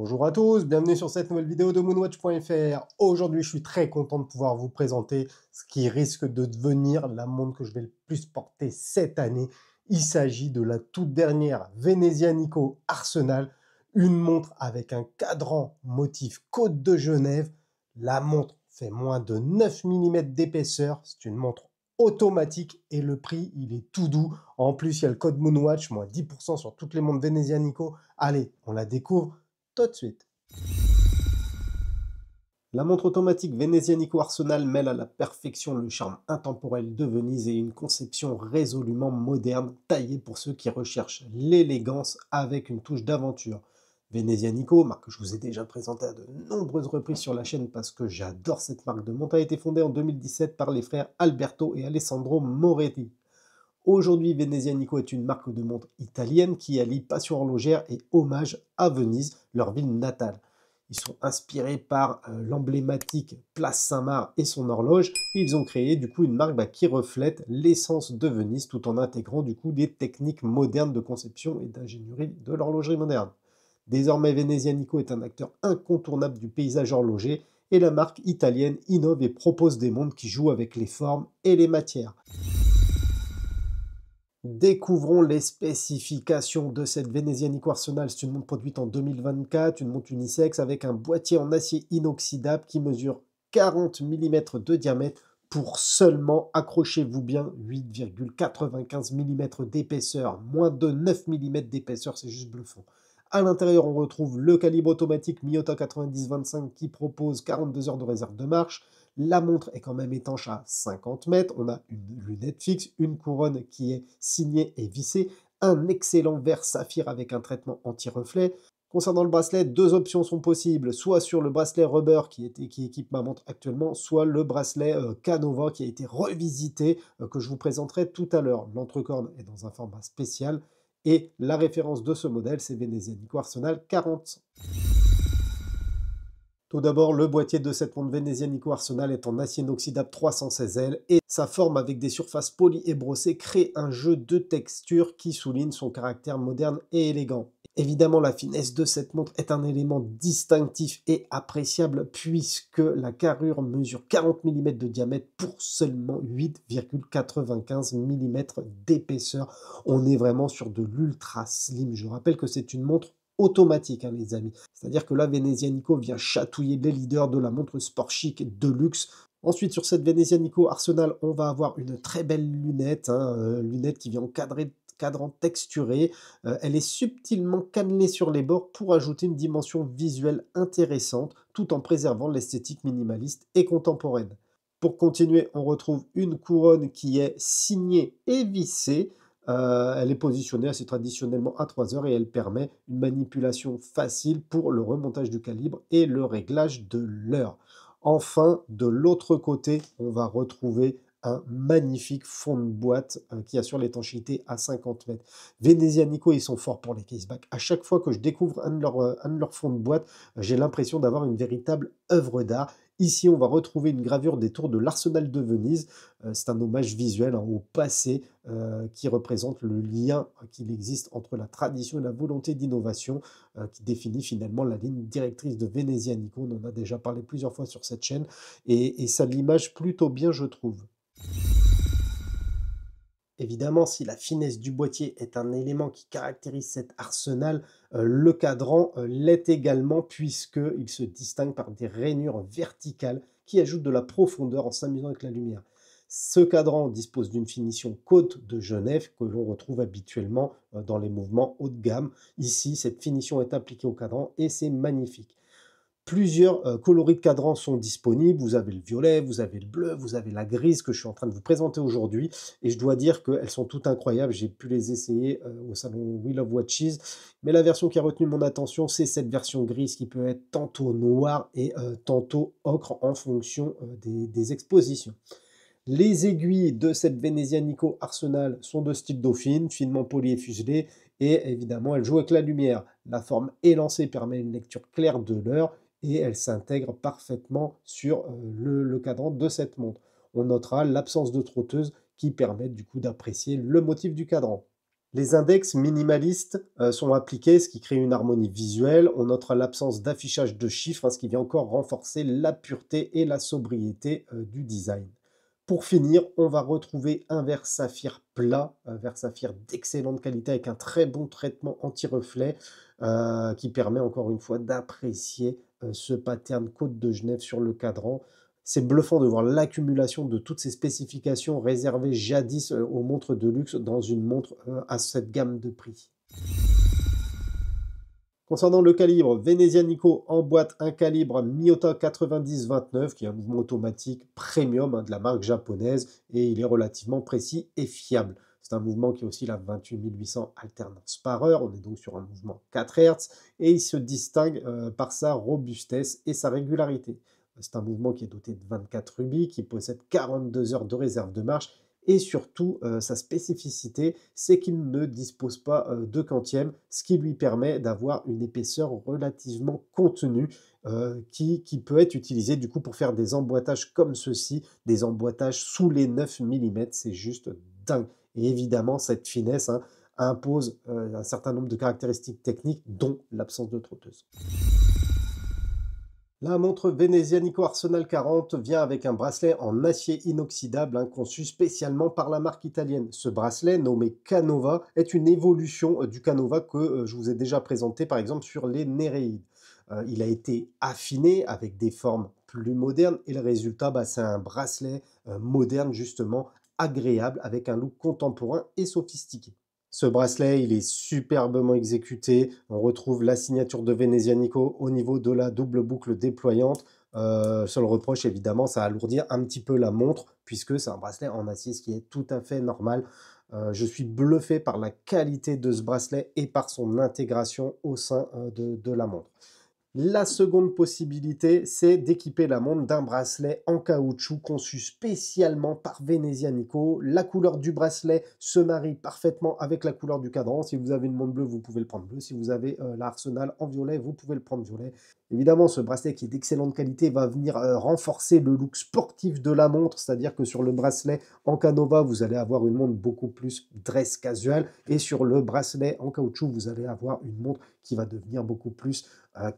Bonjour à tous, bienvenue sur cette nouvelle vidéo de moonwatch.fr. Aujourd'hui, je suis très content de pouvoir vous présenter ce qui risque de devenir la montre que je vais le plus porter cette année. Il s'agit de la toute dernière Venezia Arsenal, une montre avec un cadran motif Côte de Genève. La montre fait moins de 9 mm d'épaisseur, c'est une montre automatique et le prix il est tout doux. En plus il y a le code Moonwatch, moins 10% sur toutes les montres Venezia Allez, on la découvre tout de suite. La montre automatique Venezianico Arsenal mêle à la perfection le charme intemporel de Venise et une conception résolument moderne, taillée pour ceux qui recherchent l'élégance avec une touche d'aventure. Venezianico, marque que je vous ai déjà présentée à de nombreuses reprises sur la chaîne parce que j'adore cette marque de montre, a été fondée en 2017 par les frères Alberto et Alessandro Moretti. Aujourd'hui, Venezia Nico est une marque de montres italienne qui allie passion horlogère et hommage à Venise, leur ville natale. Ils sont inspirés par euh, l'emblématique Place Saint-Marc et son horloge. ils ont créé du coup une marque bah, qui reflète l'essence de Venise tout en intégrant du coup des techniques modernes de conception et d'ingénierie de l'horlogerie moderne. Désormais, Venezia Nico est un acteur incontournable du paysage horloger et la marque italienne innove et propose des montres qui jouent avec les formes et les matières. Découvrons les spécifications de cette Vénésienne Arsenal. C'est une montre produite en 2024, une montre unisex avec un boîtier en acier inoxydable qui mesure 40 mm de diamètre pour seulement, accrochez-vous bien, 8,95 mm d'épaisseur, moins de 9 mm d'épaisseur, c'est juste bluffant. À l'intérieur, on retrouve le calibre automatique Miyota 9025 qui propose 42 heures de réserve de marche, la montre est quand même étanche à 50 mètres. On a une lunette fixe, une couronne qui est signée et vissée, un excellent verre saphir avec un traitement anti-reflet. Concernant le bracelet, deux options sont possibles, soit sur le bracelet rubber qui, est, qui équipe ma montre actuellement, soit le bracelet euh, Canova qui a été revisité, euh, que je vous présenterai tout à l'heure. L'entrecorne est dans un format spécial et la référence de ce modèle, c'est Venezianico Arsenal 40. Tout d'abord, le boîtier de cette montre vénézienne Arsenal est en acier inoxydable 316L et sa forme avec des surfaces polies et brossées crée un jeu de textures qui souligne son caractère moderne et élégant. Évidemment, la finesse de cette montre est un élément distinctif et appréciable puisque la carrure mesure 40 mm de diamètre pour seulement 8,95 mm d'épaisseur. On est vraiment sur de l'ultra slim. Je rappelle que c'est une montre automatique, hein, les amis. C'est-à-dire que la Venezianico vient chatouiller les leaders de la montre sport chic de luxe Ensuite, sur cette Venezianico Arsenal, on va avoir une très belle lunette, hein, euh, lunette qui vient encadrer cadran texturé, euh, elle est subtilement cannelée sur les bords pour ajouter une dimension visuelle intéressante tout en préservant l'esthétique minimaliste et contemporaine. Pour continuer, on retrouve une couronne qui est signée et vissée euh, elle est positionnée assez traditionnellement à 3 heures et elle permet une manipulation facile pour le remontage du calibre et le réglage de l'heure. Enfin, de l'autre côté, on va retrouver un magnifique fond de boîte euh, qui assure l'étanchéité à 50 mètres. Nico, ils sont forts pour les casebacks. À chaque fois que je découvre un de leurs euh, leur fonds de boîte, j'ai l'impression d'avoir une véritable œuvre d'art Ici, on va retrouver une gravure des tours de l'arsenal de Venise. Euh, c'est un hommage visuel hein, au passé euh, qui représente le lien qu'il existe entre la tradition et la volonté d'innovation euh, qui définit finalement la ligne directrice de Nikon. On en a déjà parlé plusieurs fois sur cette chaîne et ça l'image plutôt bien, je trouve. Évidemment, si la finesse du boîtier est un élément qui caractérise cet arsenal, euh, le cadran euh, l'est également puisqu'il se distingue par des rainures verticales qui ajoutent de la profondeur en s'amusant avec la lumière. Ce cadran dispose d'une finition côte de Genève que l'on retrouve habituellement euh, dans les mouvements haut de gamme. Ici, cette finition est appliquée au cadran et c'est magnifique. Plusieurs euh, coloris de cadran sont disponibles. Vous avez le violet, vous avez le bleu, vous avez la grise que je suis en train de vous présenter aujourd'hui. Et je dois dire qu'elles sont toutes incroyables. J'ai pu les essayer euh, au salon Wheel of Watches. Mais la version qui a retenu mon attention, c'est cette version grise qui peut être tantôt noire et euh, tantôt ocre en fonction des, expositions. Les aiguilles de cette Venezia Nico Arsenal sont de style dauphine, finement polies et fuselées, et évidemment, elles jouent avec la lumière. La forme élancée permet une lecture claire de l'heure, et elle s'intègre parfaitement sur le, cadran de cette montre. On notera l'absence de trotteuse qui permettent du coup d'apprécier le motif du cadran. Les index minimalistes euh, sont appliqués, ce qui crée une harmonie visuelle. On notera l'absence d'affichage de chiffres, hein, ce qui vient encore renforcer la pureté et la sobriété du design. Pour finir, on va retrouver un verre saphir plat, un verre saphir d'excellente qualité avec un très bon traitement anti-reflet euh, qui permet encore une fois d'apprécier euh, ce pattern côte de Genève sur le cadran. C'est bluffant de voir l'accumulation de toutes ces spécifications réservées jadis euh, aux montres de luxe dans une montre à cette gamme de prix. Concernant le calibre, Venezianico emboîte un calibre Miyota 90-29, qui est un mouvement automatique premium hein, de la marque japonaise, et il est relativement précis et fiable. C'est un mouvement qui oscille à 28800 alternance par heure, on est donc sur un mouvement 4 Hz, et il se distingue euh, par sa robustesse et sa régularité. C'est un mouvement qui est doté de 24 rubis, qui possède 42 heures de réserve de marche et surtout euh, sa spécificité, c'est qu'il ne dispose pas euh, de quantième, ce qui lui permet d'avoir une épaisseur relativement contenue euh, qui, peut être utilisée du coup pour faire des emboîtages comme ceci, des emboîtages sous les 9 mm, c'est juste dingue. Et évidemment, cette finesse hein, impose un certain nombre de caractéristiques techniques, dont l'absence de trotteuse. La montre Venezia Arsenal 40 vient avec un bracelet en acier inoxydable hein, conçu spécialement par la marque italienne. Ce bracelet, nommé Canova, est une évolution euh, du Canova que euh, je vous ai déjà présenté par exemple sur les Néréides. Euh, il a été affiné avec des formes plus modernes et le résultat, bah, c'est un bracelet moderne justement, agréable, avec un look contemporain et sophistiqué. Ce bracelet, il est superbement exécuté. On retrouve la signature de Venezianico au niveau de la double boucle déployante. Euh, seul reproche, évidemment, ça alourdit un petit peu la montre, puisque c'est un bracelet en acier, ce qui est tout à fait normal. Euh, je suis bluffé par la qualité de ce bracelet et par son intégration au sein euh, de la montre. La seconde possibilité, c'est d'équiper la montre d'un bracelet en caoutchouc conçu spécialement par Venezia Nico. La couleur du bracelet se marie parfaitement avec la couleur du cadran. Si vous avez une montre bleue, vous pouvez le prendre bleu. Si vous avez euh, l'arsenal en violet, vous pouvez le prendre violet. Évidemment, ce bracelet qui est d'excellente qualité va venir euh, renforcer le look sportif de la montre, c'est-à-dire que sur le bracelet en canova, vous allez avoir une montre beaucoup plus dress casual et sur le bracelet en caoutchouc, vous allez avoir une montre qui va devenir beaucoup plus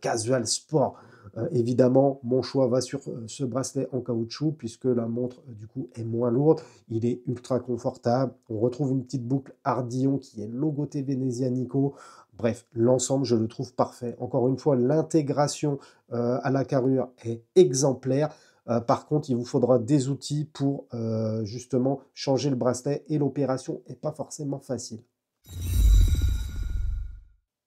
casual sport. Euh, évidemment, mon choix va sur euh, ce bracelet en caoutchouc puisque la montre euh, du coup est moins lourde. Il est ultra confortable. On retrouve une petite boucle Ardillon qui est venezia Nico Bref, l'ensemble, je le trouve parfait. Encore une fois, l'intégration à la carrure est exemplaire. par contre, il vous faudra des outils pour justement changer le bracelet et l'opération n'est pas forcément facile.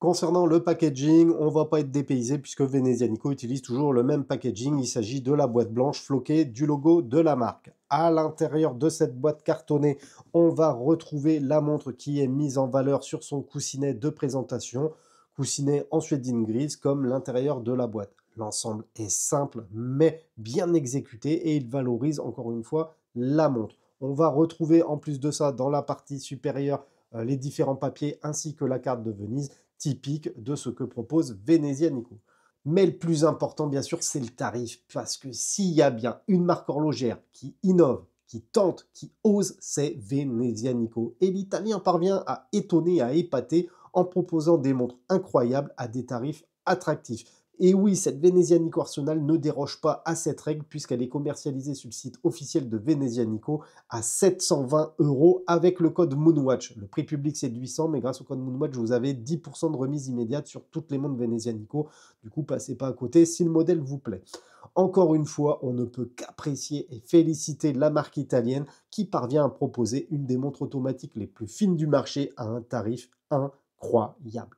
Concernant le packaging, on ne va pas être dépaysé puisque Venezianico utilise toujours le même packaging. Il s'agit de la boîte blanche floquée du logo de la marque. À l'intérieur de cette boîte cartonnée, on va retrouver la montre qui est mise en valeur sur son coussinet de présentation, coussinet en suédine grise comme l'intérieur de la boîte. L'ensemble est simple mais bien exécuté et il valorise encore une fois la montre. On va retrouver en plus de ça dans la partie supérieure euh, les différents papiers ainsi que la carte de Venise typique de ce que propose Venezianico. Mais le plus important, bien sûr, c'est le tarif, parce que s'il y a bien une marque horlogère qui innove, qui tente, qui ose, c'est Venezianico. Et l'Italien parvient à étonner, à épater en proposant des montres incroyables à des tarifs attractifs. Et oui, cette Venezianico Arsenal ne déroge pas à cette règle puisqu'elle est commercialisée sur le site officiel de Venezianico à 720 euros avec le code Moonwatch. Le prix public c'est 800 mais grâce au code Moonwatch vous avez 10% de remise immédiate sur toutes les montres Venezia Du coup, passez pas à côté si le modèle vous plaît. Encore une fois, on ne peut qu'apprécier et féliciter la marque italienne qui parvient à proposer une des montres automatiques les plus fines du marché à un tarif incroyable.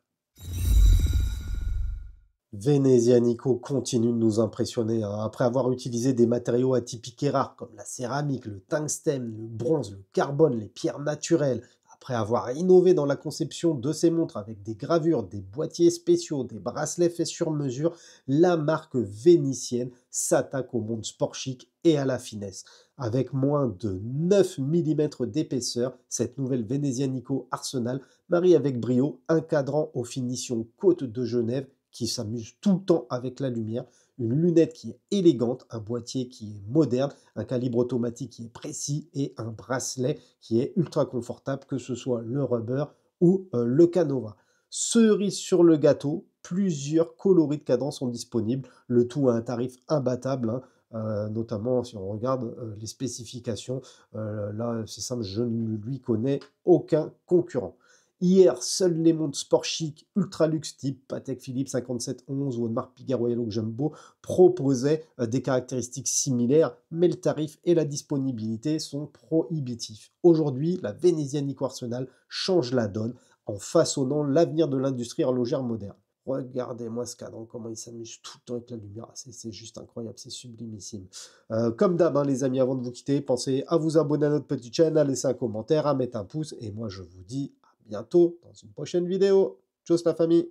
Venezianico continue de nous impressionner. Hein. Après avoir utilisé des matériaux atypiques et rares comme la céramique, le tungstène, le bronze, le carbone, les pierres naturelles, après avoir innové dans la conception de ses montres avec des gravures, des boîtiers spéciaux, des bracelets faits sur mesure, la marque vénitienne s'attaque au monde sport chic et à la finesse. Avec moins de 9 mm d'épaisseur, cette nouvelle Venezianico Arsenal marie avec brio un cadran aux finitions côte de Genève qui s'amuse tout le temps avec la lumière, une lunette qui est élégante, un boîtier qui est moderne, un calibre automatique qui est précis et un bracelet qui est ultra confortable, que ce soit le rubber ou euh, le canova. Cerise sur le gâteau, plusieurs coloris de cadran sont disponibles, le tout à un tarif imbattable. Hein, euh, notamment si on regarde euh, les spécifications. là, c'est simple, je ne lui connais aucun concurrent. Hier, seuls les montres sport chic, ultra luxe type Patek Philippe 5711 ou Audemars Piguet Royal Oak Jumbo proposaient euh, des caractéristiques similaires, mais le tarif et la disponibilité sont prohibitifs. Aujourd'hui, la vénézienne Ico Arsenal change la donne en façonnant l'avenir de l'industrie horlogère moderne. Regardez-moi ce cadran, comment il s'amuse tout le temps avec la lumière. Ah, c'est juste incroyable, c'est sublimissime. Euh, comme d'hab, hein, les amis, avant de vous quitter, pensez à vous abonner à notre petite chaîne, à laisser un commentaire, à mettre un pouce. Et moi, je vous dis bientôt dans une prochaine vidéo. Tchuss la famille